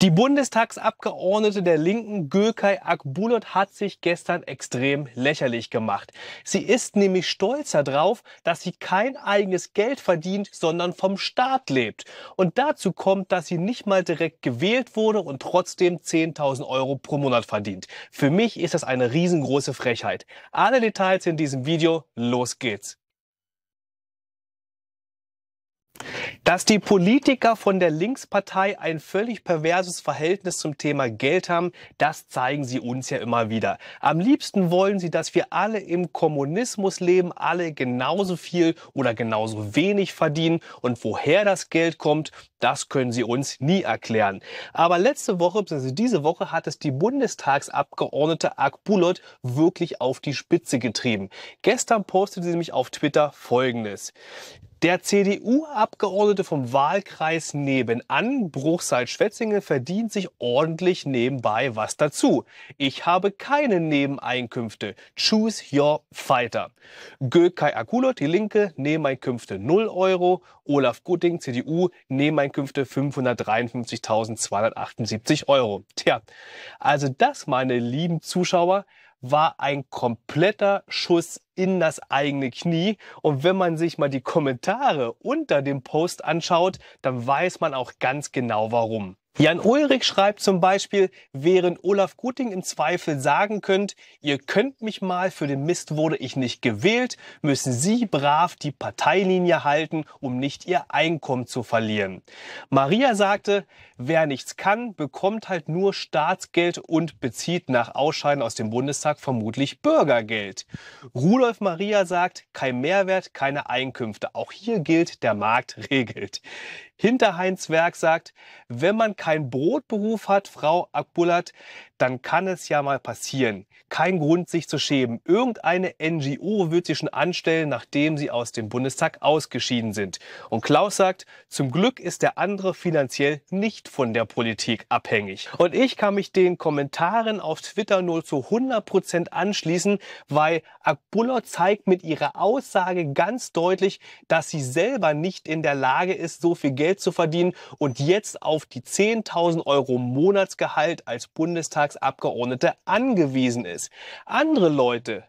Die Bundestagsabgeordnete der Linken Gökay Akbulut hat sich gestern extrem lächerlich gemacht. Sie ist nämlich stolzer darauf, dass sie kein eigenes Geld verdient, sondern vom Staat lebt. Und dazu kommt, dass sie nicht mal direkt gewählt wurde und trotzdem 10.000 Euro pro Monat verdient. Für mich ist das eine riesengroße Frechheit. Alle Details in diesem Video. Los geht's. Dass die Politiker von der Linkspartei ein völlig perverses Verhältnis zum Thema Geld haben, das zeigen sie uns ja immer wieder. Am liebsten wollen sie, dass wir alle im Kommunismus leben, alle genauso viel oder genauso wenig verdienen und woher das Geld kommt, das können sie uns nie erklären. Aber letzte Woche, also diese Woche, hat es die Bundestagsabgeordnete Akbulut wirklich auf die Spitze getrieben. Gestern postete sie mich auf Twitter folgendes. Der CDU-Abgeordnete Abgeordnete vom Wahlkreis nebenan, Bruchsal-Schwetzingen, verdient sich ordentlich nebenbei was dazu. Ich habe keine Nebeneinkünfte. Choose your fighter. Gökay Akulot, die Linke, Nebeneinkünfte 0 Euro. Olaf Gutting, CDU, Nebeneinkünfte 553.278 Euro. Tja, also das, meine lieben Zuschauer, war ein kompletter Schuss in das eigene Knie. Und wenn man sich mal die Kommentare unter dem Post anschaut, dann weiß man auch ganz genau warum. Jan Ulrich schreibt zum Beispiel, während Olaf Guting im Zweifel sagen könnt, ihr könnt mich mal, für den Mist wurde ich nicht gewählt, müssen Sie brav die Parteilinie halten, um nicht Ihr Einkommen zu verlieren. Maria sagte, wer nichts kann, bekommt halt nur Staatsgeld und bezieht nach Ausscheiden aus dem Bundestag vermutlich Bürgergeld. Rudolf Maria sagt, kein Mehrwert, keine Einkünfte. Auch hier gilt, der Markt regelt. Hinterheinz Werk sagt, wenn man keinen Brotberuf hat, Frau Akbulat, dann kann es ja mal passieren. Kein Grund, sich zu schämen. Irgendeine NGO wird sie schon anstellen, nachdem sie aus dem Bundestag ausgeschieden sind. Und Klaus sagt, zum Glück ist der andere finanziell nicht von der Politik abhängig. Und ich kann mich den Kommentaren auf Twitter nur zu 100% Prozent anschließen, weil Akbuller zeigt mit ihrer Aussage ganz deutlich, dass sie selber nicht in der Lage ist, so viel Geld zu verdienen und jetzt auf die 10.000 Euro Monatsgehalt als Bundestag Bundestagsabgeordneter angewiesen ist. Andere Leute,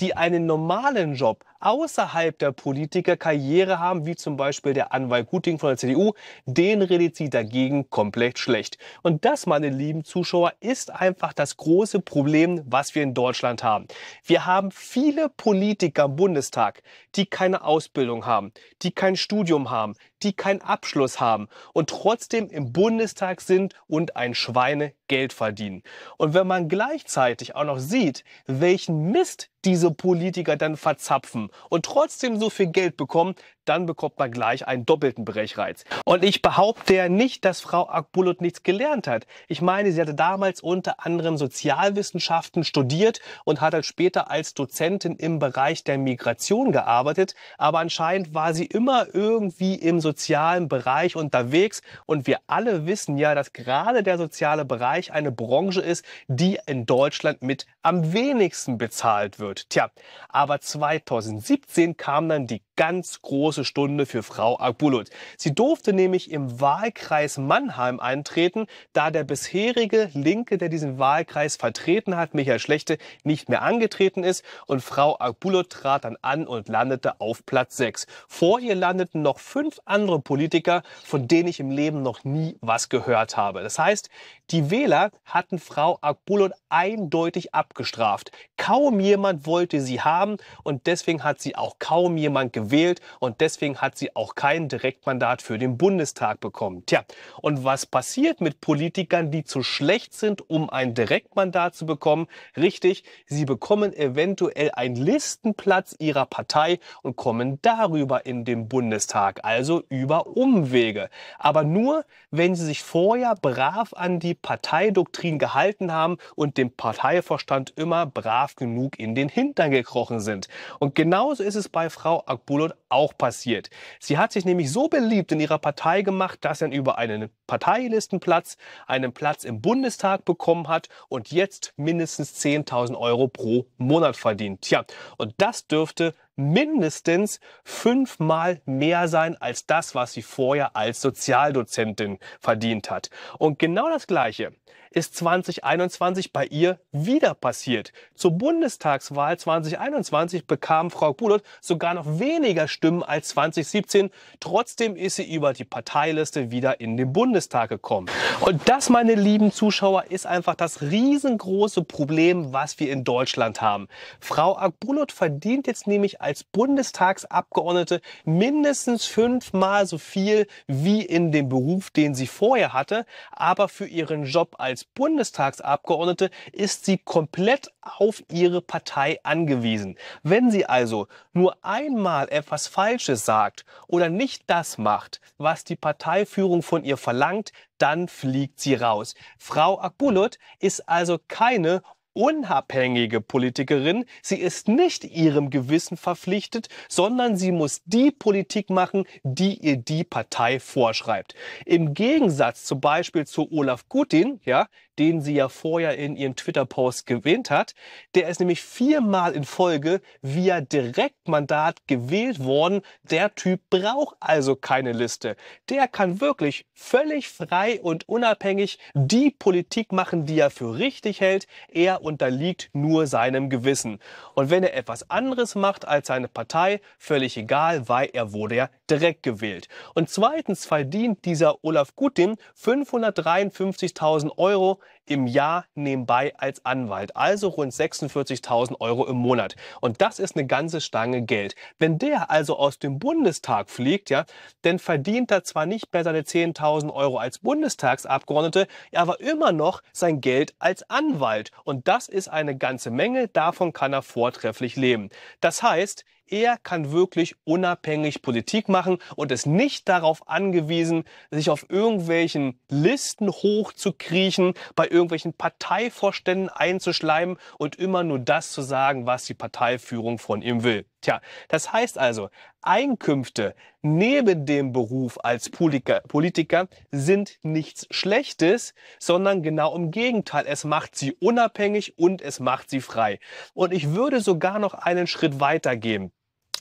die einen normalen Job außerhalb der Politiker Karriere haben, wie zum Beispiel der Anwalt Guting von der CDU, den redet sie dagegen komplett schlecht. Und das, meine lieben Zuschauer, ist einfach das große Problem, was wir in Deutschland haben. Wir haben viele Politiker im Bundestag, die keine Ausbildung haben, die kein Studium haben, die keinen Abschluss haben und trotzdem im Bundestag sind und ein Schweinegeld verdienen. Und wenn man gleichzeitig auch noch sieht, welchen Mist diese Politiker dann verzapfen und trotzdem so viel Geld bekommen, dann bekommt man gleich einen doppelten Brechreiz. Und ich behaupte ja nicht, dass Frau Akbulut nichts gelernt hat. Ich meine, sie hatte damals unter anderem Sozialwissenschaften studiert und hat dann später als Dozentin im Bereich der Migration gearbeitet. Aber anscheinend war sie immer irgendwie im sozialen Bereich unterwegs. Und wir alle wissen ja, dass gerade der soziale Bereich eine Branche ist, die in Deutschland mit am wenigsten bezahlt wird. Tja, aber 2017 kam dann die ganz große Stunde für Frau Akbulut. Sie durfte nämlich im Wahlkreis Mannheim eintreten, da der bisherige Linke, der diesen Wahlkreis vertreten hat, Michael Schlechte, nicht mehr angetreten ist. Und Frau Akbulut trat dann an und landete auf Platz 6. Vor ihr landeten noch fünf andere Politiker, von denen ich im Leben noch nie was gehört habe. Das heißt, die Wähler hatten Frau Akbulut eindeutig abgestraft. Kaum jemand wollte sie haben und deswegen hat sie auch kaum jemand gewählt gewählt und deswegen hat sie auch kein Direktmandat für den Bundestag bekommen. Tja, und was passiert mit Politikern, die zu schlecht sind, um ein Direktmandat zu bekommen? Richtig, sie bekommen eventuell einen Listenplatz ihrer Partei und kommen darüber in den Bundestag, also über Umwege. Aber nur, wenn sie sich vorher brav an die Parteidoktrin gehalten haben und dem Parteivorstand immer brav genug in den Hintern gekrochen sind. Und genauso ist es bei Frau Akbu Bullard auch passiert. Sie hat sich nämlich so beliebt in ihrer Partei gemacht, dass er über einen Parteilistenplatz einen Platz im Bundestag bekommen hat und jetzt mindestens 10.000 Euro pro Monat verdient. Tja, und das dürfte mindestens fünfmal mehr sein als das, was sie vorher als Sozialdozentin verdient hat. Und genau das Gleiche ist 2021 bei ihr wieder passiert. Zur Bundestagswahl 2021 bekam Frau Bulot sogar noch weniger Stimmen als 2017. Trotzdem ist sie über die Parteiliste wieder in den Bundestag gekommen. Und das, meine lieben Zuschauer, ist einfach das riesengroße Problem, was wir in Deutschland haben. Frau Bulot verdient jetzt nämlich als Bundestagsabgeordnete mindestens fünfmal so viel wie in dem Beruf, den sie vorher hatte. Aber für ihren Job als als Bundestagsabgeordnete ist sie komplett auf ihre Partei angewiesen. Wenn sie also nur einmal etwas Falsches sagt oder nicht das macht, was die Parteiführung von ihr verlangt, dann fliegt sie raus. Frau Akbulut ist also keine unabhängige Politikerin. Sie ist nicht ihrem Gewissen verpflichtet, sondern sie muss die Politik machen, die ihr die Partei vorschreibt. Im Gegensatz zum Beispiel zu Olaf Gutin, ja, den sie ja vorher in ihrem Twitter-Post gewählt hat, der ist nämlich viermal in Folge via Direktmandat gewählt worden. Der Typ braucht also keine Liste. Der kann wirklich völlig frei und unabhängig die Politik machen, die er für richtig hält. Er unterliegt nur seinem Gewissen. Und wenn er etwas anderes macht als seine Partei, völlig egal, weil er wurde ja direkt gewählt. Und zweitens verdient dieser Olaf Gutin 553.000 Euro im Jahr nebenbei als Anwalt, also rund 46.000 Euro im Monat. Und das ist eine ganze Stange Geld. Wenn der also aus dem Bundestag fliegt, ja, dann verdient er zwar nicht mehr seine 10.000 Euro als Bundestagsabgeordnete, aber immer noch sein Geld als Anwalt. Und das ist eine ganze Menge, davon kann er vortrefflich leben. Das heißt, er kann wirklich unabhängig Politik machen und ist nicht darauf angewiesen, sich auf irgendwelchen Listen hochzukriechen, bei irgendwelchen Parteivorständen einzuschleimen und immer nur das zu sagen, was die Parteiführung von ihm will. Tja, das heißt also, Einkünfte neben dem Beruf als Politiker, Politiker, sind nichts Schlechtes, sondern genau im Gegenteil. Es macht sie unabhängig und es macht sie frei. Und ich würde sogar noch einen Schritt weiter gehen.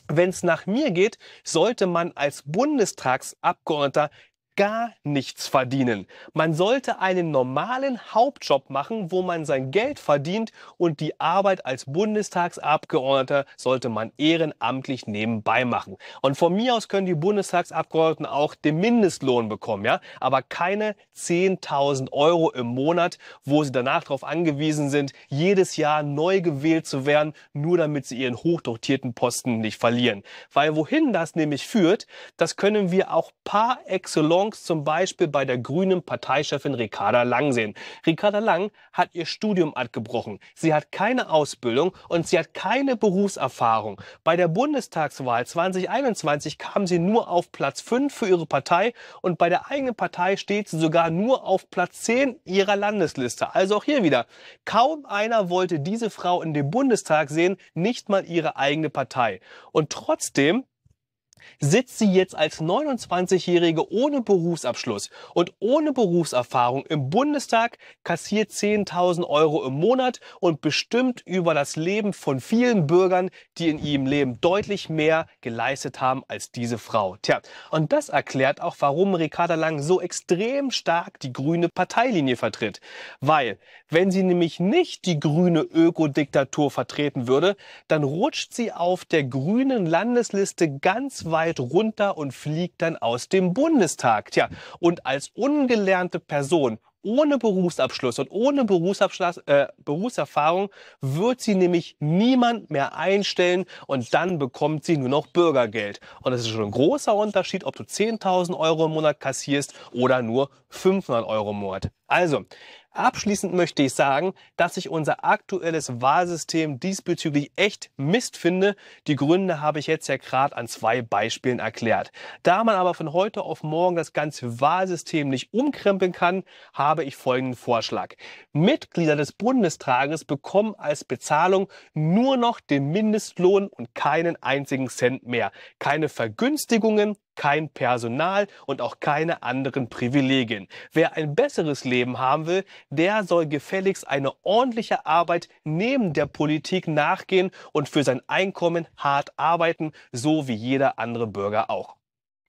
Wenn es nach mir geht, sollte man als Bundestagsabgeordneter gar nichts verdienen. Man sollte einen normalen Hauptjob machen, wo man sein Geld verdient und die Arbeit als Bundestagsabgeordneter sollte man ehrenamtlich nebenbei machen. Und von mir aus können die Bundestagsabgeordneten auch den Mindestlohn bekommen, ja, aber keine 10.000 Euro im Monat, wo sie danach darauf angewiesen sind, jedes Jahr neu gewählt zu werden, nur damit sie ihren hochdotierten Posten nicht verlieren. Weil wohin das nämlich führt, das können wir auch par excellence Chance zum Beispiel bei der grünen Parteichefin Ricarda Lang sehen. Ricarda Lang hat ihr Studium abgebrochen. Sie hat keine Ausbildung und sie hat keine Berufserfahrung. Bei der Bundestagswahl 2021 kam sie nur auf Platz 5 für ihre Partei und bei der eigenen Partei steht sie sogar nur auf Platz 10 ihrer Landesliste. Also auch hier wieder. Kaum einer wollte diese Frau in den Bundestag sehen, nicht mal ihre eigene Partei. Und trotzdem sitzt sie jetzt als 29-Jährige ohne Berufsabschluss und ohne Berufserfahrung im Bundestag, kassiert 10.000 Euro im Monat und bestimmt über das Leben von vielen Bürgern, die in ihrem Leben deutlich mehr geleistet haben als diese Frau. Tja, und das erklärt auch, warum Ricarda Lang so extrem stark die grüne Parteilinie vertritt. Weil, wenn sie nämlich nicht die grüne Ökodiktatur vertreten würde, dann rutscht sie auf der grünen Landesliste ganz weit weit runter und fliegt dann aus dem Bundestag. Tja, und als ungelernte Person ohne Berufsabschluss und ohne Berufsabschluss, äh, Berufserfahrung wird sie nämlich niemand mehr einstellen und dann bekommt sie nur noch Bürgergeld. Und das ist schon ein großer Unterschied, ob du 10.000 Euro im Monat kassierst oder nur 500 Euro im Monat. Also, Abschließend möchte ich sagen, dass ich unser aktuelles Wahlsystem diesbezüglich echt Mist finde. Die Gründe habe ich jetzt ja gerade an zwei Beispielen erklärt. Da man aber von heute auf morgen das ganze Wahlsystem nicht umkrempeln kann, habe ich folgenden Vorschlag. Mitglieder des Bundestages bekommen als Bezahlung nur noch den Mindestlohn und keinen einzigen Cent mehr. Keine Vergünstigungen, kein Personal und auch keine anderen Privilegien. Wer ein besseres Leben haben will, der soll gefälligst eine ordentliche Arbeit neben der Politik nachgehen und für sein Einkommen hart arbeiten, so wie jeder andere Bürger auch.